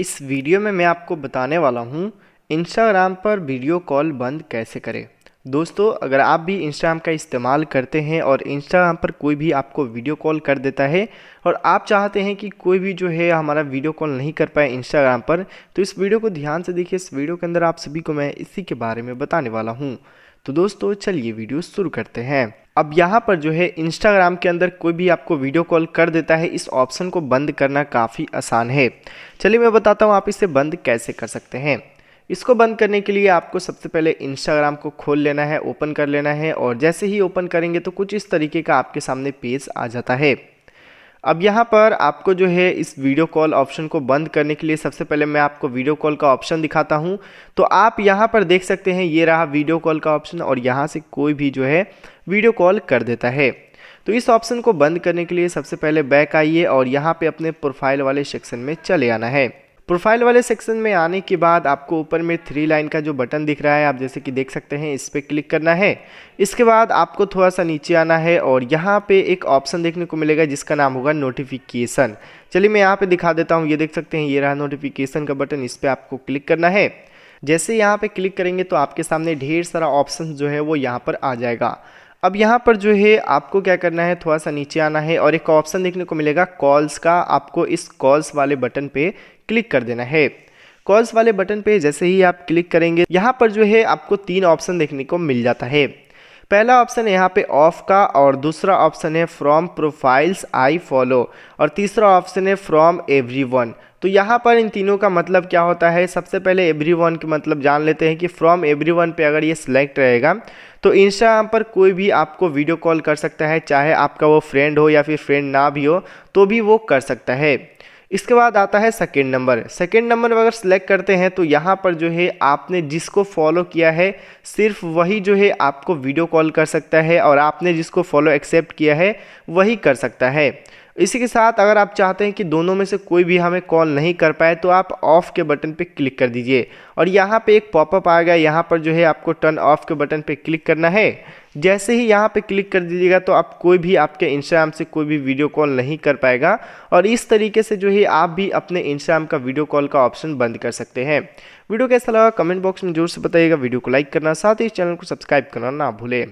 इस वीडियो में मैं आपको बताने वाला हूँ इंस्टाग्राम पर वीडियो कॉल बंद कैसे करें दोस्तों अगर आप भी इंस्टाग्राम का इस्तेमाल करते हैं और इंस्टाग्राम पर कोई भी आपको वीडियो कॉल कर देता है और आप चाहते हैं कि कोई भी जो है हमारा वीडियो कॉल नहीं कर पाए इंस्टाग्राम पर तो इस वीडियो को ध्यान से देखिए इस वीडियो के अंदर आप सभी को मैं इसी के बारे में बताने वाला हूँ तो दोस्तों चलिए वीडियो शुरू करते हैं अब यहाँ पर जो है इंस्टाग्राम के अंदर कोई भी आपको वीडियो कॉल कर देता है इस ऑप्शन को बंद करना काफ़ी आसान है चलिए मैं बताता हूँ आप इसे बंद कैसे कर सकते हैं इसको बंद करने के लिए आपको सबसे पहले इंस्टाग्राम को खोल लेना है ओपन कर लेना है और जैसे ही ओपन करेंगे तो कुछ इस तरीके का आपके सामने पेज आ जाता है अब यहाँ पर आपको जो है इस वीडियो कॉल ऑप्शन को बंद करने के लिए सबसे पहले मैं आपको वीडियो कॉल का ऑप्शन दिखाता हूँ तो आप यहाँ पर देख सकते हैं ये रहा वीडियो कॉल का ऑप्शन और यहाँ से कोई भी जो है वीडियो कॉल कर देता है तो इस ऑप्शन को बंद करने के लिए सबसे पहले बैक आइए और यहाँ पे अपने प्रोफाइल वाले सेक्शन में चले आना है प्रोफाइल वाले सेक्शन में आने के बाद आपको ऊपर में थ्री लाइन का जो बटन दिख रहा है आप जैसे कि देख सकते हैं इस पर क्लिक करना है इसके बाद आपको थोड़ा सा नीचे आना है और यहाँ पे एक ऑप्शन देखने को मिलेगा जिसका नाम होगा नोटिफिकेशन चलिए मैं यहाँ पे दिखा देता हूँ ये देख सकते हैं ये रहा नोटिफिकेशन का बटन इस पर आपको क्लिक करना है जैसे यहाँ पर क्लिक करेंगे तो आपके सामने ढेर सारा ऑप्शन जो है वो यहाँ पर आ जाएगा अब यहाँ पर जो है आपको क्या करना है थोड़ा सा नीचे आना है और एक ऑप्शन देखने को मिलेगा कॉल्स का आपको इस कॉल्स वाले बटन पे क्लिक कर देना है कॉल्स वाले बटन पे जैसे ही आप क्लिक करेंगे यहाँ पर जो है आपको तीन ऑप्शन देखने को मिल जाता है पहला ऑप्शन है यहाँ पे ऑफ का और दूसरा ऑप्शन है फ्रॉम प्रोफाइल्स आई फॉलो और तीसरा ऑप्शन है फ्रॉम एवरी वन तो यहाँ पर इन तीनों का मतलब क्या होता है सबसे पहले एवरी वन के मतलब जान लेते हैं कि फ्रॉम एवरी वन पर अगर ये सिलेक्ट रहेगा तो इंस्टाग्राम पर कोई भी आपको वीडियो कॉल कर सकता है चाहे आपका वो फ्रेंड हो या फिर फ्रेंड ना भी हो तो भी वो कर सकता है इसके बाद आता है सेकेंड नंबर सेकेंड नंबर अगर सिलेक्ट करते हैं तो यहाँ पर जो है आपने जिसको फॉलो किया है सिर्फ वही जो है आपको वीडियो कॉल कर सकता है और आपने जिसको फॉलो एक्सेप्ट किया है वही कर सकता है इसी के साथ अगर आप चाहते हैं कि दोनों में से कोई भी हमें कॉल नहीं कर पाए तो आप ऑफ़ के बटन पर क्लिक कर दीजिए और यहाँ पे एक पॉपअप आएगा यहाँ पर जो है आपको टर्न ऑफ़ के बटन पर क्लिक करना है जैसे ही यहाँ पे क्लिक कर दीजिएगा तो आप कोई भी आपके इंस्टाग्राम से कोई भी वीडियो कॉल नहीं कर पाएगा और इस तरीके से जो है आप भी अपने इंस्टाग्राम का वीडियो कॉल का ऑप्शन बंद कर सकते हैं वीडियो कैसा लगा कमेंट बॉक्स में ज़ोर से बताइएगा वीडियो को लाइक करना साथ ही चैनल को सब्सक्राइब करना ना भूलें